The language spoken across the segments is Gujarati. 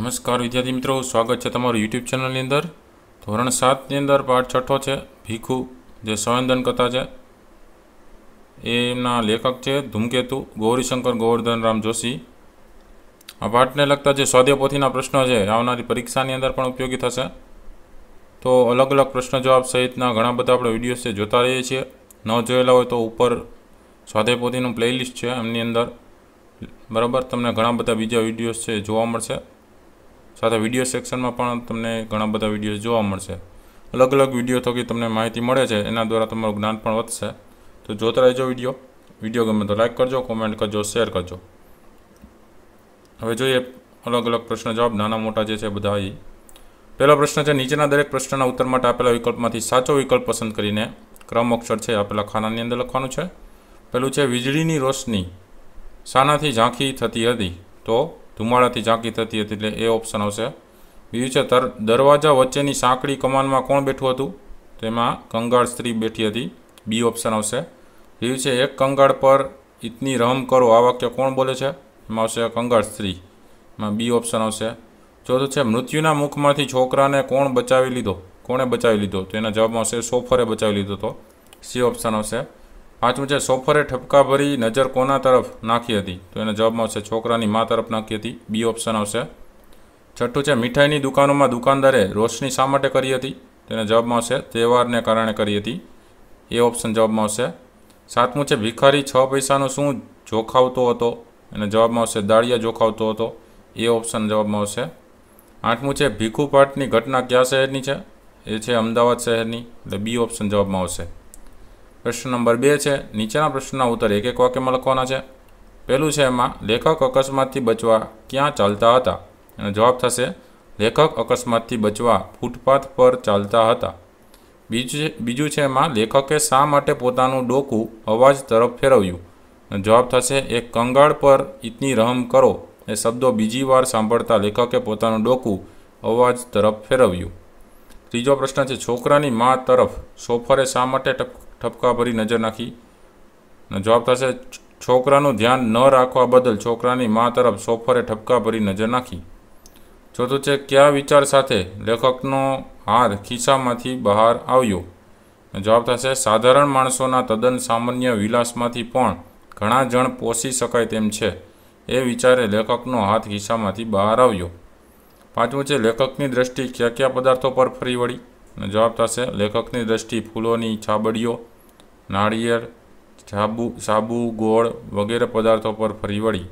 નમસ્કાર વિદ્યાર્થી મિત્રો સ્વાગત છે તમારું યુટ્યુબ ચેનલની અંદર ધોરણ સાતની અંદર પાઠ છઠ્ઠો છે ભીખુ જે સંવેદન કથા છે એમના લેખક છે ધૂમકેતુ ગૌરીશંકર ગોવર્ધન રામ જોશી આ પાઠને લગતા જે સ્વાધ્યાયપોથીના પ્રશ્નો છે આવનારી પરીક્ષાની અંદર પણ ઉપયોગી થશે તો અલગ અલગ પ્રશ્ન જવાબ સહિતના ઘણા બધા આપણે વિડીયોઝ છે જોતા રહીએ છીએ ન જોયેલા હોય તો ઉપર સ્વાધ્યાયપોથીનું પ્લેલિસ્ટ છે એમની અંદર બરાબર તમને ઘણા બધા બીજા વિડીયોઝ છે જોવા મળશે સાથે વિડીયો સેક્શનમાં પણ તમને ઘણા બધા વિડીયો જોવા મળશે અલગ અલગ વિડીયો થકી તમને માહિતી મળે છે એના દ્વારા તમારું જ્ઞાન પણ વધશે તો જોતા રહેજો વિડીયો વિડીયો ગમે તો લાઇક કરજો કોમેન્ટ કરજો શેર કરજો હવે જોઈએ અલગ અલગ પ્રશ્ન જવાબ નાના મોટા જે છે બધા એ પહેલો પ્રશ્ન છે નીચેના દરેક પ્રશ્નના ઉત્તર માટે આપેલા વિકલ્પમાંથી સાચો વિકલ્પ પસંદ કરીને ક્રમ અક્ષર છે આપેલા ખાનાની અંદર લખવાનું છે પહેલું છે વીજળીની રોશની શાનાથી ઝાંખી થતી હતી તો ધુમાડાથી ઝાંકી થતી હતી એટલે એ ઓપ્શન આવશે બીજું છે દરવાજા વચ્ચેની સાંકડી કમાનમાં કોણ બેઠું હતું તેમાં કંગાળ સ્ત્રી બેઠી હતી બી ઓપ્શન આવશે બીજું છે એક કંગાળ પર ઇતની રહમ કરો આ વાક્ય કોણ બોલે છે એમાં આવશે કંગાળ સ્ત્રી એમાં બી ઓપ્શન આવશે ચોથું છે મૃત્યુના મુખમાંથી છોકરાને કોણ બચાવી લીધો કોણે બચાવી લીધો તો એના જવાબમાં આવશે સોફરે બચાવી લીધો હતો સી ઓપ્શન આવશે પાંચમું છે સોફરે ઠપકા ભરી નજર કોના તરફ નાખી હતી તો એનો જવાબમાં આવશે છોકરાની મા તરફ નાખી હતી બી ઓપ્શન આવશે છઠ્ઠું છે મીઠાઈની દુકાનોમાં દુકાનદારે રોશની શા માટે કરી હતી તો તેનો જવાબમાં આવશે તહેવારને કારણે કરી હતી એ ઓપ્શન જવાબમાં આવશે સાતમું છે ભિખારી છ પૈસાનો શું જોખાવતો હતો એનો જવાબમાં આવશે દાળિયા જોખાવતો હતો એ ઓપ્શન જવાબમાં આવશે આઠમું છે ભીખુ ભીખુપાટની ઘટના કયા શહેરની છે એ છે અમદાવાદ શહેરની એટલે બી ઓપ્શન જવાબમાં આવશે પ્રશ્ન નંબર બે છે નીચેના પ્રશ્નના ઉત્તર એક એક વાક્યમાં લખવાના છે પહેલું છે એમાં લેખક અકસ્માતથી બચવા ક્યાં ચાલતા હતા એનો જવાબ થશે લેખક અકસ્માતથી બચવા ફૂટપાથ પર ચાલતા હતા બીજું બીજું છે એમાં લેખકે શા માટે પોતાનું ડોકું અવાજ તરફ ફેરવ્યું જવાબ થશે એ કંગાળ પર ઇતની રહમ કરો એ શબ્દો બીજી વાર સાંભળતા લેખકે પોતાનું ડોકું અવાજ તરફ ફેરવ્યું ત્રીજો પ્રશ્ન છે છોકરાની મા તરફ સોફરે શા માટે ઠપકા ભરી નજર નાખી જવાબ થશે છોકરાનું ધ્યાન ન રાખવા બદલ છોકરાની મા તરફ સોફરે ઠપકા ભરી નજર નાખી ચોથું છે કયા વિચાર સાથે લેખકનો હાથ ખિસ્સામાંથી બહાર આવ્યો જવાબ થશે સાધારણ માણસોના તદ્દન સામાન્ય વિલાસમાંથી પણ ઘણા જણ પોષી શકાય તેમ છે એ વિચારે લેખકનો હાથ ખિસ્સામાંથી બહાર આવ્યો પાંચમું છે લેખકની દ્રષ્ટિ કયા કયા પદાર્થો પર ફરી વળી જવાબ થશે લેખકની દ્રષ્ટિ ફૂલોની છાબડીઓ નાળિયેર સાબુ સાબુ ગોળ વગેરે પદાર્થો પર ફરી વળી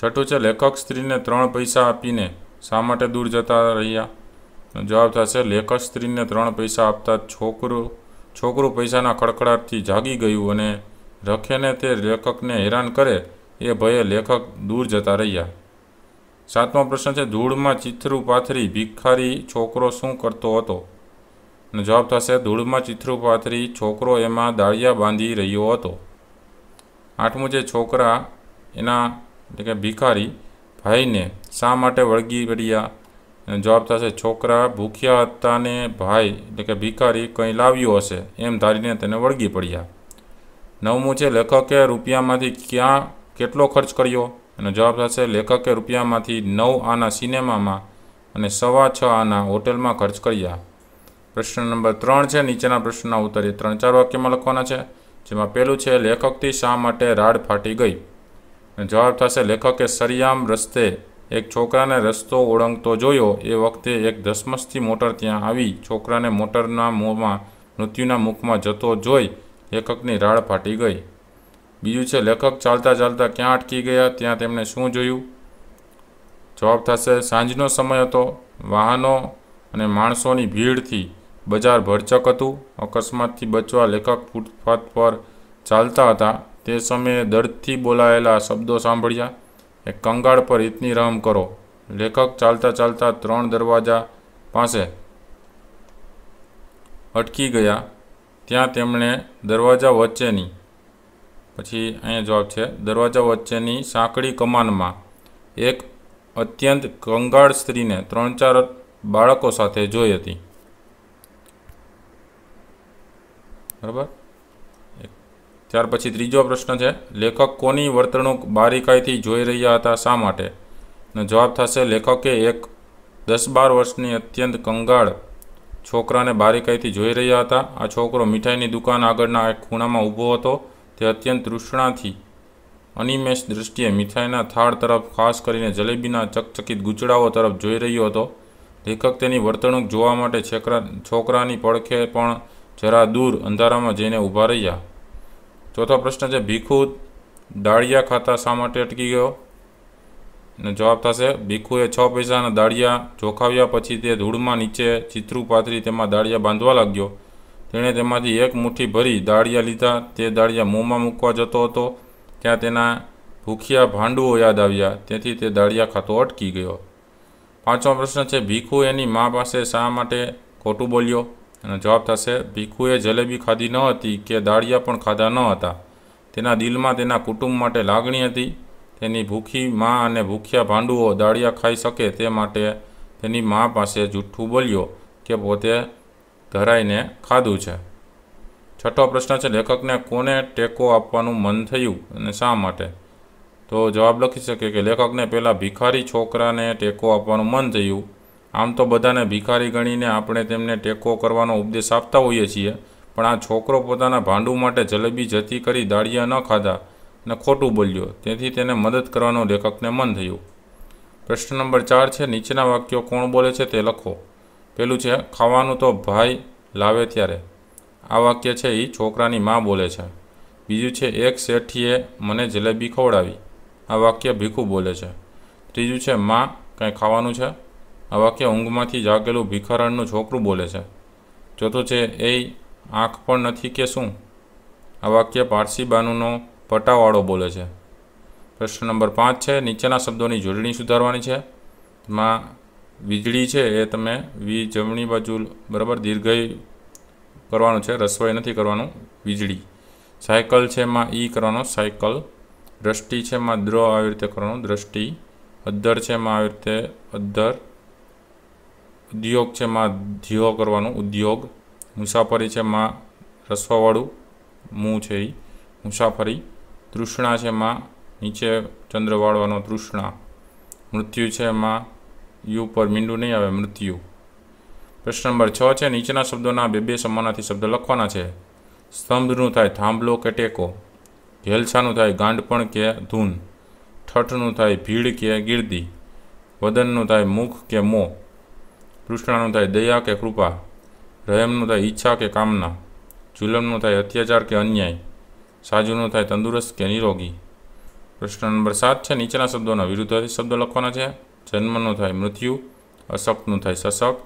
છઠ્ઠું છે લેખક સ્ત્રીને ત્રણ પૈસા આપીને શા માટે દૂર જતા રહ્યા જવાબ થશે લેખક સ્ત્રીને ત્રણ પૈસા આપતા છોકરું છોકરું પૈસાના ખડખડાટથી જાગી ગયું અને રખેને તે લેખકને હેરાન કરે એ ભયે લેખક દૂર જતા રહ્યા સાતમો પ્રશ્ન છે ધૂળમાં ચિથરું પાથરી ભિખારી છોકરો શું કરતો હતો અને જવાબ થશે ધૂળમાં ચિથરું પાથરી છોકરો એમાં દાળિયા બાંધી રહ્યો હતો આઠમું છે છોકરા એના એટલે કે ભિખારી ભાઈને શા માટે વળગી પડ્યા અને જવાબ થશે છોકરા ભૂખ્યા હતા ને ભાઈ એટલે કે ભિખારી કંઈ લાવ્યું હશે એમ ધારીને તેને વળગી પડ્યા નવમું છે લેખકે રૂપિયામાંથી ક્યાં કેટલો ખર્ચ કર્યો અને જવાબ થશે લેખકે રૂપિયામાંથી નવ આના સિનેમામાં અને સવા છ આના હોટેલમાં ખર્ચ કર્યા પ્રશ્ન નંબર ત્રણ છે નીચેના પ્રશ્નના ઉત્તર એ ત્રણ ચાર વાક્યમાં લખવાના છે જેમાં પહેલું છે લેખકથી શા માટે રાડ ફાટી ગઈ જવાબ થશે લેખકે સરિયામ રસ્તે એક છોકરાને રસ્તો ઓળંગતો જોયો એ વખતે એક ધસમસથી મોટર ત્યાં આવી છોકરાને મોટરના મોંમાં મૃત્યુના મુખમાં જતો જોઈ લેખકની રાડ ફાટી ગઈ બીજું છે લેખક ચાલતા ચાલતા ક્યાં અટકી ગયા ત્યાં તેમણે શું જોયું જવાબ થશે સાંજનો સમય હતો વાહનો અને માણસોની ભીડથી બજાર ભરચક હતું અકસ્માતથી બચવા લેખક ફૂટપાથ પર ચાલતા હતા તે સમયે દર્દથી બોલાયેલા શબ્દો સાંભળ્યા એક કંગાળ પર હિતની રહમ કરો લેખક ચાલતા ચાલતા ત્રણ દરવાજા પાસે અટકી ગયા ત્યાં તેમણે દરવાજા વચ્ચેની પછી અહીંયા જવાબ છે દરવાજા વચ્ચેની સાંકડી કમાનમાં એક અત્યંત કંગાળ સ્ત્રીને ત્રણ ચાર બાળકો સાથે જોઈ હતી બરાબર ત્યાર પછી ત્રીજો પ્રશ્ન છે લેખક કોની વર્તણૂક બારીકાઈથી જોઈ રહ્યા હતા શા માટે જવાબ થશે લેખકે એક દસ બાર વર્ષની અત્યંત કંગાળ છોકરાને બારીકાઈથી જોઈ રહ્યા હતા આ છોકરો મીઠાઈની દુકાન આગળના એક ખૂણામાં ઊભો હતો તે અત્યંત તૃષ્ણાથી અનિમેષ દૃષ્ટિએ મીઠાઈના થાળ તરફ ખાસ કરીને જલેબીના ચકચકિત ગૂંચડાઓ તરફ જોઈ રહ્યો હતો લેખક તેની વર્તણૂક જોવા માટે છોકરા છોકરાની પડખે પણ જરા દૂર અંધારામાં જઈને ઊભા રહ્યા ચોથો પ્રશ્ન છે ભીખુ દાળિયા ખાતા શા માટે અટકી ગયો અને જવાબ થશે ભીખુએ છ પૈસાના દાળિયા ચોખાવ્યા પછી તે ધૂળમાં નીચે ચિત્રું પાથરી તેમાં દાળિયા બાંધવા લાગ્યો તેણે તેમાંથી એક મુઠ્ઠી ભરી દાળિયા લીધા તે દાળિયા મોંમાં મૂકવા જતો હતો ત્યાં તેના ભૂખ્યા ભાંડુઓ યાદ આવ્યા તેથી તે દાળિયા ખાતો અટકી ગયો પાંચમો પ્રશ્ન છે ભીખુ એની મા પાસે શા માટે ખોટું બોલ્યો એનો જવાબ થશે ભીખુએ જલેબી ખાધી ન હતી કે દાળિયા પણ ખાધા ન હતા તેના દિલમાં તેના કુટુંબ માટે લાગણી હતી તેની ભૂખી મા અને ભૂખ્યા ભાંડુઓ દાળિયા ખાઈ શકે તે માટે તેની મા પાસે જૂઠું બોલ્યો કે પોતે ધરાઈને ખાધું છે છઠ્ઠો પ્રશ્ન છે લેખકને કોને ટેકો આપવાનું મન થયું અને શા માટે તો જવાબ લખી શકે કે લેખકને પહેલાં ભિખારી છોકરાને ટેકો આપવાનું મન થયું આમ તો બધાને ભિખારી ગણીને આપણે તેમને ટેકો કરવાનો ઉપદેશ આપતા હોઈએ છીએ પણ આ છોકરો પોતાના ભાંડુ માટે જલેબી જતી કરી દાળિયા ન ખાધા ને ખોટું બોલ્યો તેથી તેને મદદ કરવાનો લેખકને મન થયું પ્રશ્ન નંબર ચાર છે નીચેના વાક્યો કોણ બોલે છે તે લખો પેલું છે ખાવાનું તો ભાઈ લાવે ત્યારે આ વાક્ય છે એ છોકરાની મા બોલે છે બીજું છે એક શેઠીએ મને જલેબી ખવડાવી આ વાક્ય ભીખું બોલે છે ત્રીજું છે મા કંઈ ખાવાનું છે આ વાક્ય ઊંઘમાંથી જાગેલું ભિખારણનું છોકરું બોલે છે ચોથું છે એ આંખ પણ નથી કે શું આ વાક્ય પારસી બાનુનો પટાવાળો બોલે છે પ્રશ્ન નંબર પાંચ છે નીચેના શબ્દોની જોડણી સુધારવાની છે માં વીજળી છે એ તમે વી જમણી બાજુ બરાબર દીર્ઘય કરવાનું છે રસોઈ નથી કરવાનું વીજળી સાયકલ છે માં ઈ કરવાનો સાયકલ દ્રષ્ટિ છે માં દ્ર આવી રીતે કરવાનું દ્રષ્ટિ અદ્ધર છે માં આવી રીતે અદ્ધર ઉદ્યોગ છે માં ધીઓ કરવાનો ઉદ્યોગ મુસાફરી છે માં રસવાવાળું મું છે એ મુસાફરી તૃષ્ણા છે માં નીચે ચંદ્ર તૃષ્ણા મૃત્યુ છે એમાં યુ પર મીંડું નહીં આવે મૃત્યુ પ્રશ્ન નંબર છ છે નીચેના શબ્દોના બે બે સમાનાથી શબ્દ લખવાના છે સ્તંભનું થાય થાંભલો કે ટેકો ઘેલછાનું થાય ગાંડપણ કે ધૂન ઠઠનું થાય ભીડ કે ગીર્દી વદનનું થાય મુખ કે મોં કૃષ્ણનું થાય દયા કે કૃપા રહેમનું થાય ઈચ્છા કે કામના જુલમનું થાય અત્યાચાર કે અન્યાય સાજુનું થાય તંદુરસ્ત કે નિરોગી પ્રશ્ન નંબર સાત છે નીચેના શબ્દોના વિરુદ્ધ શબ્દો લખવાના છે જન્મનું થાય મૃત્યુ અશક્તનું થાય સશક્ત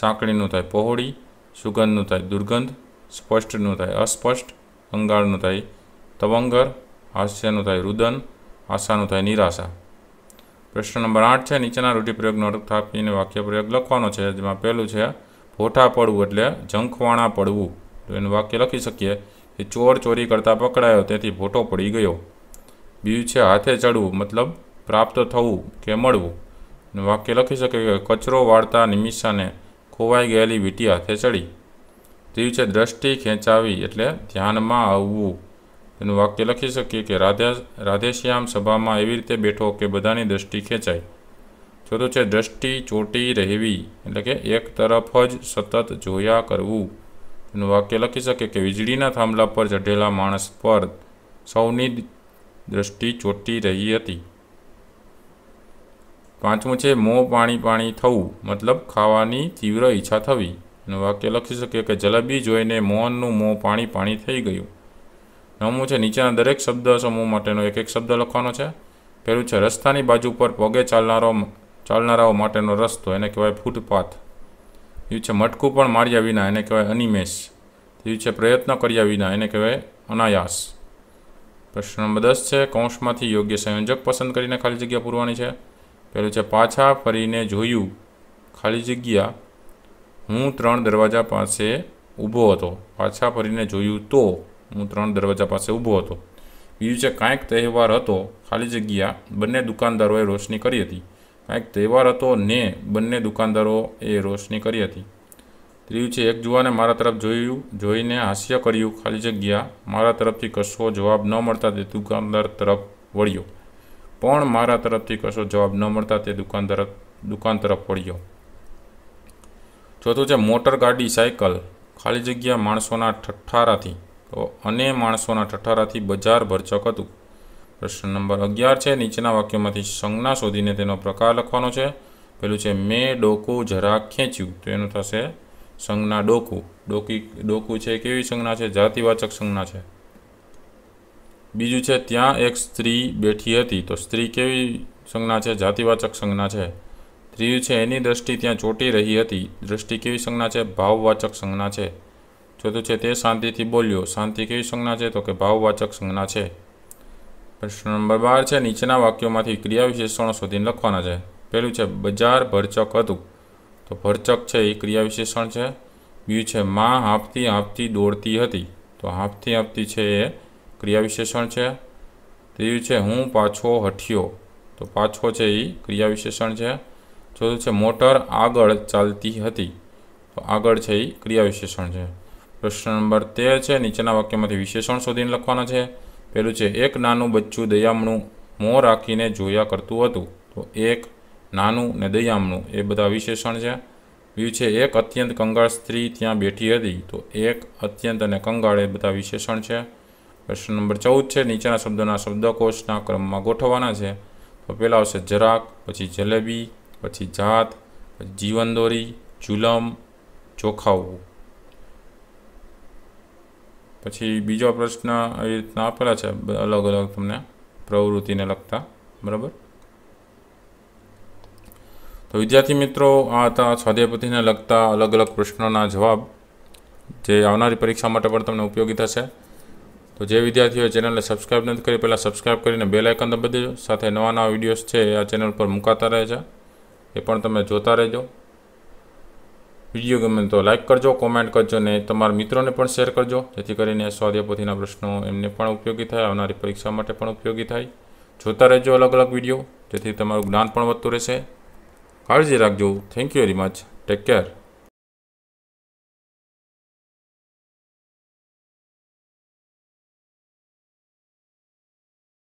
સાંકળીનું થાય પહોળી સુગંધનું થાય દુર્ગંધ સ્પષ્ટનું થાય અસ્પષ્ટ અંગાળનું થાય તવંગર હાસ્યનું થાય રુદન આશાનું થાય નિરાશા પ્રશ્ન નંબર આઠ છે નીચેના રૂઢિપ્રયોગનો અર્થ આપીને વાક્ય પ્રયોગ લખવાનો છે જેમાં પહેલું છે ભોઠા પડવું એટલે જંખવાણા પડવું તો એનું વાક્ય લખી શકીએ કે ચોર ચોરી કરતાં પકડાયો તેથી ભોટો પડી ગયો બીજું છે હાથે ચડવું મતલબ પ્રાપ્ત થવું કે મળવું વાક્ય લખી શકીએ કે કચરો વાળતા નિમિષાને ખોવાઈ ગયેલી વીટી હાથે ચડી ત્રીજું છે દ્રષ્ટિ ખેંચાવી એટલે ધ્યાનમાં આવવું એનું વાક્ય લખી શકીએ કે રાધા રાધેશ્યામ સભામાં એવી રીતે બેઠો કે બધાની દ્રષ્ટિ ખેંચાય ચોથું છે દ્રષ્ટિ ચોટી રહેવી એટલે કે એક તરફ જ સતત જોયા કરવું એનું વાક્ય લખી શકે કે વીજળીના થાંભલા પર ચઢેલા માણસ પર સૌની દ્રષ્ટિ ચોટી રહી હતી પાંચમું છે મોં પાણી પાણી થવું મતલબ ખાવાની તીવ્ર ઈચ્છા થવી એનું વાક્ય લખી શકીએ કે જલેબી જોઈને મોહનનું મોં પાણી પાણી થઈ ગયું નમું છે નીચેના દરેક શબ્દ સમૂહ માટેનો એક એક શબ્દ લખવાનો છે પહેલું છે રસ્તાની બાજુ પર પગે ચાલનારો ચાલનારાઓ માટેનો રસ્તો એને કહેવાય ફૂટપાથ બીજું છે મટકું પણ માર્યા વિના એને કહેવાય અનિમેશ ત્રીજું છે પ્રયત્ન કર્યા વિના એને કહેવાય અનાયાસ પ્રશ્ન નંબર દસ છે કૌંસમાંથી યોગ્ય સંયોજક પસંદ કરીને ખાલી જગ્યા પૂરવાની છે પહેલું છે પાછા ફરીને જોયું ખાલી જગ્યા હું ત્રણ દરવાજા પાસે ઊભો હતો પાછા ફરીને જોયું તો હું ત્રણ દરવાજા પાસે ઊભો હતો બીજું છે કાંઈક તહેવાર હતો ખાલી જગ્યા બંને દુકાનદારોએ રોશની કરી હતી કાંઈક તહેવાર હતો ને બંને દુકાનદારોએ રોશની કરી હતી ત્રીજું છે એક જુવાને મારા તરફ જોયું જોઈને હાસ્ય કર્યું ખાલી જગ્યા મારા તરફથી કશો જવાબ ન મળતા તે દુકાનદાર તરફ વળ્યો પણ મારા તરફથી કશો જવાબ ન મળતા તે દુકાનદાર દુકાન તરફ વળ્યો ચોથું છે મોટર ગાડી સાયકલ ખાલી જગ્યા માણસોના ઠઠ્ઠારાથી તો અને માણસોના ઠઠારાથી બજાર ભરચક હતું પ્રશ્ન નંબર અગિયાર છે નીચેના વાક્યોમાંથી સંજ્ઞા શોધીને તેનો પ્રકાર લખવાનો છે પેલું છે મેં ડોકું જરા ખેંચ્યું તો એનું થશે સંજ્ઞા ડોકું ડોકી ડોકું છે કેવી સંજ્ઞા છે જાતિવાચક સંજ્ઞા છે બીજું છે ત્યાં એક સ્ત્રી બેઠી હતી તો સ્ત્રી કેવી સંજ્ઞા છે જાતિવાચક સંજ્ઞા છે ત્રીજું છે એની દ્રષ્ટિ ત્યાં ચોંટી રહી હતી દ્રષ્ટિ કેવી સંજ્ઞા છે ભાવવાચક સંજ્ઞા છે ચોથું છે તે શાંતિથી બોલ્યો શાંતિ કેવી સંજ્ઞા છે તો કે ભાવવાચક સંજ્ઞા છે પ્રશ્ન નંબર બાર છે નીચેના વાક્યોમાંથી ક્રિયા વિશેષણો શોધીને લખવાના છે પહેલું છે બજાર ભરચક હતું તો ભરચક છે એ ક્રિયા વિશેષણ છે બીજું છે માં હાંફતી હાંફતી દોડતી હતી તો હાંફતી હાંફતી છે એ ક્રિયા વિશેષણ છે ત્રીજું છે હું પાછો હઠ્યો તો પાછો છે એ ક્રિયા વિશેષણ છે ચોથું છે મોટર આગળ ચાલતી હતી તો આગળ છે એ ક્રિયા વિશેષણ છે પ્રશ્ન નંબર તેર છે નીચેના વાક્યમાંથી વિશેષણ શોધીને લખવાના છે પહેલું છે એક નાનું બચ્ચું દયામણું મોં રાખીને જોયા કરતું હતું તો એક નાનું ને દયામણું એ બધા વિશેષણ છે બીજું છે એક અત્યંત કંગાળ સ્ત્રી ત્યાં બેઠી હતી તો એક અત્યંત અને કંગાળ એ બધા વિશેષણ છે પ્રશ્ન નંબર ચૌદ છે નીચેના શબ્દોના શબ્દકોષના ક્રમમાં ગોઠવવાના છે તો પહેલાં આવશે જરાક પછી જલેબી પછી જાત પછી જીવનદોરી જુલમ ચોખાવું પછી બીજો પ્રશ્ન એ રીતના આપેલા છે અલગ અલગ તમને પ્રવૃત્તિને લગતા બરાબર તો વિદ્યાર્થી મિત્રો આ હતા સ્વાધ્યાયપતિને લગતા અલગ અલગ પ્રશ્નોના જવાબ જે આવનારી પરીક્ષા માટે પણ તમને ઉપયોગી થશે તો જે વિદ્યાર્થીઓ ચેનલને સબસ્ક્રાઇબ નથી કરી પહેલાં સબસ્ક્રાઈબ કરીને બેલ આઇકન દબાવી દેજો સાથે નવા નવા વિડીયોઝ છે આ ચેનલ પર મુકાતા રહે છે એ પણ તમે જોતા રહેજો વિડીયો ગમે તો લાઇક કરજો કોમેન્ટ કરજો ને તમારા મિત્રોને પણ શેર કરજો જેથી કરીને સ્વાધ્યાય પ્રશ્નો એમને પણ ઉપયોગી થાય આવનારી પરીક્ષા માટે પણ ઉપયોગી થાય જોતા રહેજો અલગ અલગ વિડીયો જેથી તમારું જ્ઞાન પણ વધતું રહેશે કાળજી રાખજો thank you very much take care